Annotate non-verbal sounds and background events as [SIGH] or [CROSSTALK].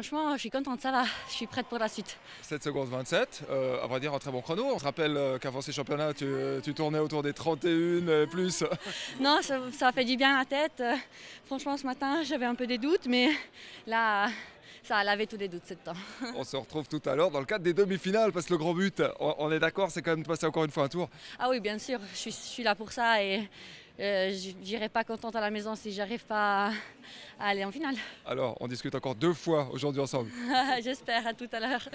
franchement, je suis contente, ça va. Je suis prête pour la suite. 7 secondes 27, euh, à vrai dire, un très bon chrono. On se rappelle euh, qu'avant ces championnats, tu, euh, tournais autour des 31 et plus. [LAUGHS] non, ça, fait du bien à la tête. franchement, ce matin, j'avais un peu des doutes, mais là. Ça a lavé tous les doutes, cette temps. [LAUGHS] on se retrouve tout à l'heure dans le cadre des demi-finales, parce que le grand but, on, est d'accord, c'est quand même de passer encore une fois un tour. Ah oui, bien sûr, je suis, je suis là pour ça et euh, j'irai pas contente à la maison si j'arrive pas à aller en finale. Alors, on discute encore deux fois aujourd'hui ensemble. [LAUGHS] J'espère, à tout à l'heure.